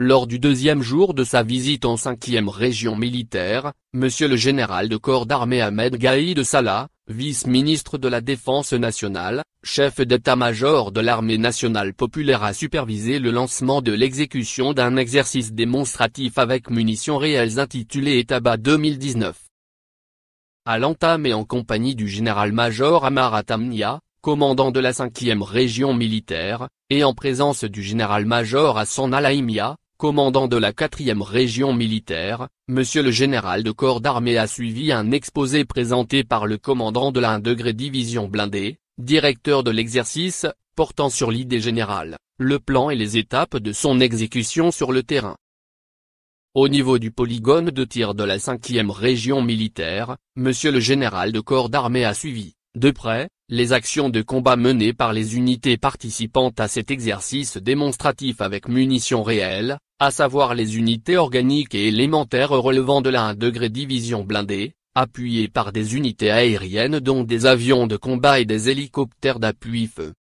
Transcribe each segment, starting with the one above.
Lors du deuxième jour de sa visite en 5e région militaire, Monsieur le général de corps d'armée Ahmed Gaïd Salah, vice-ministre de la Défense nationale, chef d'état-major de l'armée nationale populaire a supervisé le lancement de l'exécution d'un exercice démonstratif avec munitions réelles intitulé Etaba 2019. À l'entame et en compagnie du général-major Amar Atamnia, commandant de la 5e région militaire, et en présence du général-major Hassan Alaimia, commandant de la 4e région militaire, Monsieur le général de corps d'armée a suivi un exposé présenté par le commandant de la 1 degré division blindée, directeur de l'exercice, portant sur l'idée générale, le plan et les étapes de son exécution sur le terrain. Au niveau du polygone de tir de la 5e région militaire, Monsieur le général de corps d'armée a suivi, de près, les actions de combat menées par les unités participantes à cet exercice démonstratif avec munitions réelles, à savoir les unités organiques et élémentaires relevant de la 1 division blindée, appuyées par des unités aériennes dont des avions de combat et des hélicoptères d'appui-feu.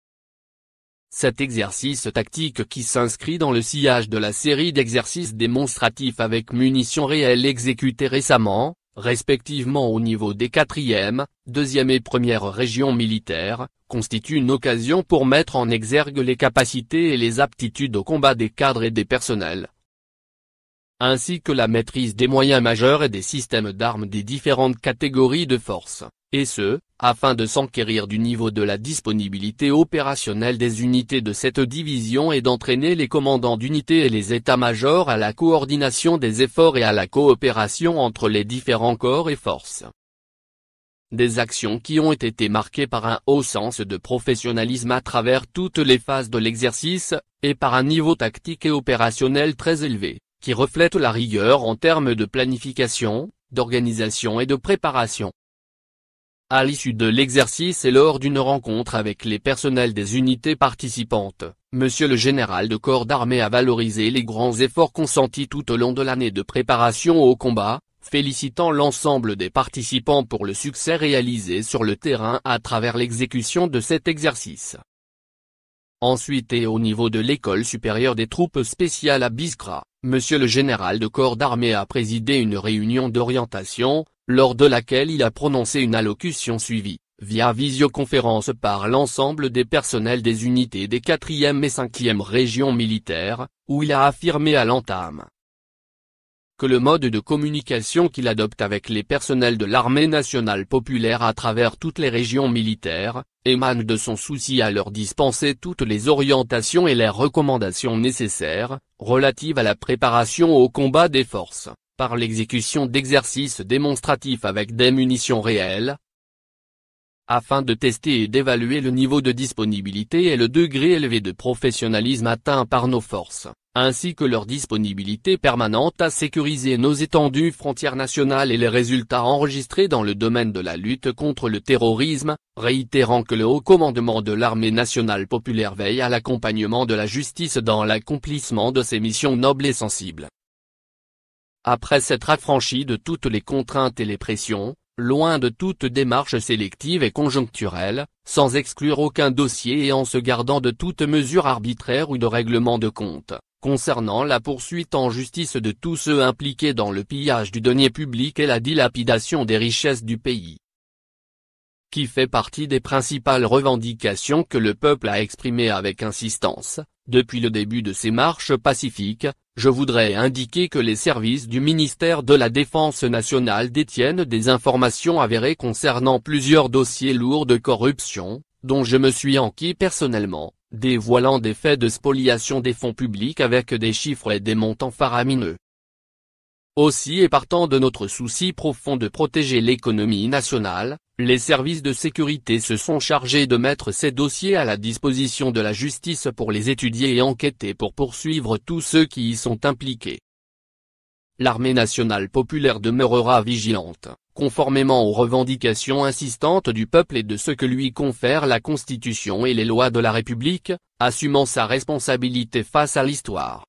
Cet exercice tactique qui s'inscrit dans le sillage de la série d'exercices démonstratifs avec munitions réelles exécutées récemment, respectivement au niveau des 4e, 2e et 1 régions militaires, constitue une occasion pour mettre en exergue les capacités et les aptitudes au combat des cadres et des personnels ainsi que la maîtrise des moyens majeurs et des systèmes d'armes des différentes catégories de forces, et ce, afin de s'enquérir du niveau de la disponibilité opérationnelle des unités de cette division et d'entraîner les commandants d'unités et les états-majors à la coordination des efforts et à la coopération entre les différents corps et forces. Des actions qui ont été marquées par un haut sens de professionnalisme à travers toutes les phases de l'exercice, et par un niveau tactique et opérationnel très élevé, qui reflète la rigueur en termes de planification, d'organisation et de préparation à l'issue de l'exercice et lors d'une rencontre avec les personnels des unités participantes, Monsieur le Général de Corps d'armée a valorisé les grands efforts consentis tout au long de l'année de préparation au combat, félicitant l'ensemble des participants pour le succès réalisé sur le terrain à travers l'exécution de cet exercice. Ensuite et au niveau de l'école supérieure des troupes spéciales à Biskra, Monsieur le Général de Corps d'armée a présidé une réunion d'orientation, lors de laquelle il a prononcé une allocution suivie, via visioconférence par l'ensemble des personnels des unités des 4e et 5e régions militaires, où il a affirmé à l'entame que le mode de communication qu'il adopte avec les personnels de l'armée nationale populaire à travers toutes les régions militaires, émane de son souci à leur dispenser toutes les orientations et les recommandations nécessaires, relatives à la préparation au combat des forces par l'exécution d'exercices démonstratifs avec des munitions réelles, afin de tester et d'évaluer le niveau de disponibilité et le degré élevé de professionnalisme atteint par nos forces, ainsi que leur disponibilité permanente à sécuriser nos étendues frontières nationales et les résultats enregistrés dans le domaine de la lutte contre le terrorisme, réitérant que le haut commandement de l'armée nationale populaire veille à l'accompagnement de la justice dans l'accomplissement de ses missions nobles et sensibles. Après s'être affranchi de toutes les contraintes et les pressions, loin de toute démarche sélective et conjoncturelle, sans exclure aucun dossier et en se gardant de toute mesure arbitraire ou de règlement de compte, concernant la poursuite en justice de tous ceux impliqués dans le pillage du denier public et la dilapidation des richesses du pays qui fait partie des principales revendications que le peuple a exprimées avec insistance, depuis le début de ces marches pacifiques, je voudrais indiquer que les services du ministère de la Défense nationale détiennent des informations avérées concernant plusieurs dossiers lourds de corruption, dont je me suis enquis personnellement, dévoilant des faits de spoliation des fonds publics avec des chiffres et des montants faramineux. Aussi et partant de notre souci profond de protéger l'économie nationale, les services de sécurité se sont chargés de mettre ces dossiers à la disposition de la justice pour les étudier et enquêter pour poursuivre tous ceux qui y sont impliqués. L'armée nationale populaire demeurera vigilante, conformément aux revendications insistantes du peuple et de ce que lui confère la Constitution et les lois de la République, assumant sa responsabilité face à l'histoire.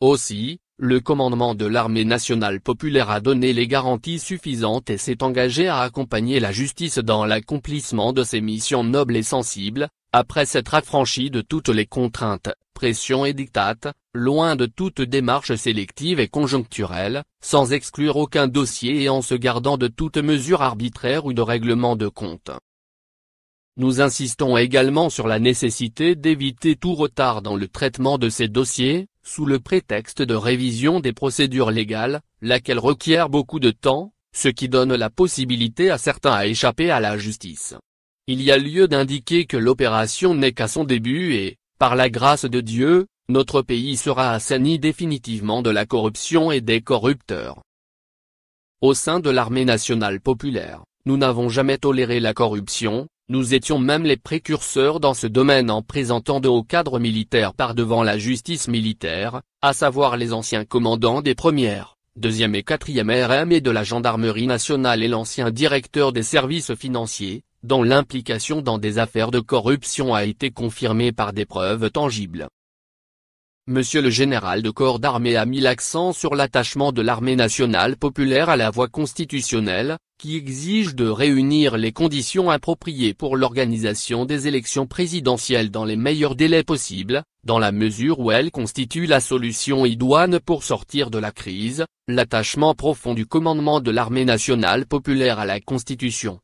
Aussi, le commandement de l'armée nationale populaire a donné les garanties suffisantes et s'est engagé à accompagner la justice dans l'accomplissement de ses missions nobles et sensibles, après s'être affranchi de toutes les contraintes, pressions et dictates, loin de toute démarche sélective et conjoncturelle, sans exclure aucun dossier et en se gardant de toute mesure arbitraire ou de règlement de compte. Nous insistons également sur la nécessité d'éviter tout retard dans le traitement de ces dossiers, sous le prétexte de révision des procédures légales, laquelle requiert beaucoup de temps, ce qui donne la possibilité à certains à échapper à la justice. Il y a lieu d'indiquer que l'opération n'est qu'à son début et, par la grâce de Dieu, notre pays sera assaini définitivement de la corruption et des corrupteurs. Au sein de l'armée nationale populaire, nous n'avons jamais toléré la corruption, nous étions même les précurseurs dans ce domaine en présentant de hauts cadres militaires par devant la justice militaire, à savoir les anciens commandants des premières, deuxième et 4 4e RM et de la gendarmerie nationale et l'ancien directeur des services financiers, dont l'implication dans des affaires de corruption a été confirmée par des preuves tangibles. Monsieur le général de corps d'armée a mis l'accent sur l'attachement de l'armée nationale populaire à la voie constitutionnelle, qui exige de réunir les conditions appropriées pour l'organisation des élections présidentielles dans les meilleurs délais possibles, dans la mesure où elles constituent la solution idoine pour sortir de la crise, l'attachement profond du commandement de l'armée nationale populaire à la Constitution.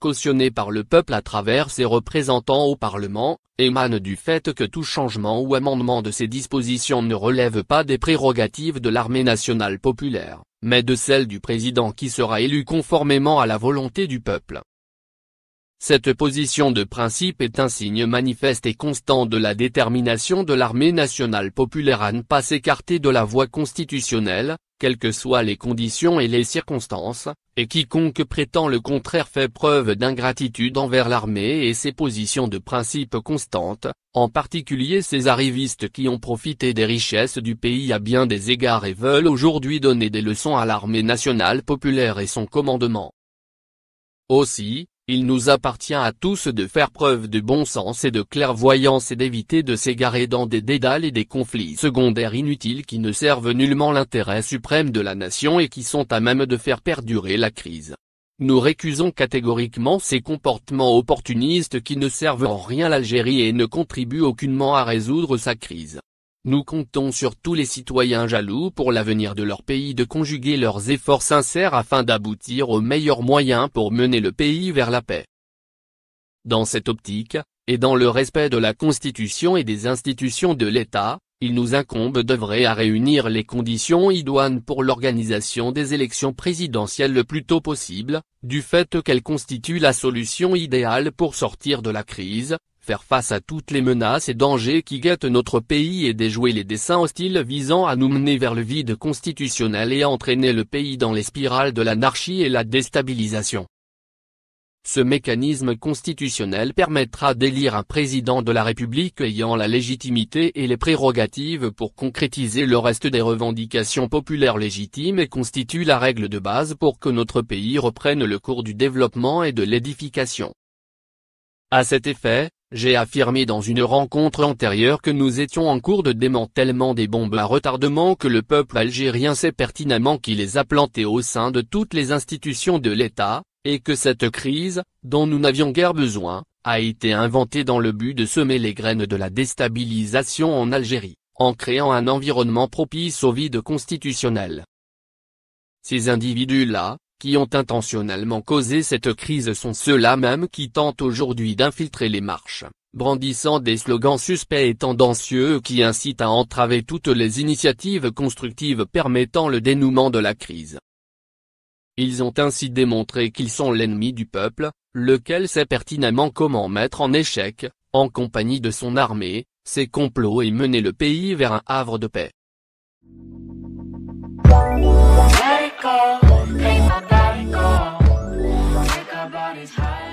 Cautionné par le peuple à travers ses représentants au Parlement, émane du fait que tout changement ou amendement de ces dispositions ne relève pas des prérogatives de l'armée nationale populaire, mais de celle du président qui sera élu conformément à la volonté du peuple. Cette position de principe est un signe manifeste et constant de la détermination de l'armée nationale populaire à ne pas s'écarter de la voie constitutionnelle, quelles que soient les conditions et les circonstances, et quiconque prétend le contraire fait preuve d'ingratitude envers l'armée et ses positions de principe constantes, en particulier ces arrivistes qui ont profité des richesses du pays à bien des égards et veulent aujourd'hui donner des leçons à l'armée nationale populaire et son commandement. Aussi, il nous appartient à tous de faire preuve de bon sens et de clairvoyance et d'éviter de s'égarer dans des dédales et des conflits secondaires inutiles qui ne servent nullement l'intérêt suprême de la nation et qui sont à même de faire perdurer la crise. Nous récusons catégoriquement ces comportements opportunistes qui ne servent en rien l'Algérie et ne contribuent aucunement à résoudre sa crise. Nous comptons sur tous les citoyens jaloux pour l'avenir de leur pays de conjuguer leurs efforts sincères afin d'aboutir aux meilleurs moyens pour mener le pays vers la paix. Dans cette optique, et dans le respect de la Constitution et des institutions de l'État, il nous incombe d'œuvrer à réunir les conditions idoines pour l'organisation des élections présidentielles le plus tôt possible, du fait qu'elles constituent la solution idéale pour sortir de la crise, faire face à toutes les menaces et dangers qui guettent notre pays et déjouer les dessins hostiles visant à nous mener vers le vide constitutionnel et entraîner le pays dans les spirales de l'anarchie et la déstabilisation. Ce mécanisme constitutionnel permettra d'élire un président de la République ayant la légitimité et les prérogatives pour concrétiser le reste des revendications populaires légitimes et constitue la règle de base pour que notre pays reprenne le cours du développement et de l'édification. À cet effet, j'ai affirmé dans une rencontre antérieure que nous étions en cours de démantèlement des bombes à retardement que le peuple algérien sait pertinemment qui les a plantées au sein de toutes les institutions de l'État, et que cette crise, dont nous n'avions guère besoin, a été inventée dans le but de semer les graines de la déstabilisation en Algérie, en créant un environnement propice au vide constitutionnel. Ces individus-là, qui ont intentionnellement causé cette crise sont ceux-là même qui tentent aujourd'hui d'infiltrer les marches, brandissant des slogans suspects et tendancieux qui incitent à entraver toutes les initiatives constructives permettant le dénouement de la crise. Ils ont ainsi démontré qu'ils sont l'ennemi du peuple, lequel sait pertinemment comment mettre en échec, en compagnie de son armée, ses complots et mener le pays vers un havre de paix. Take go. Make my body go. our bodies high.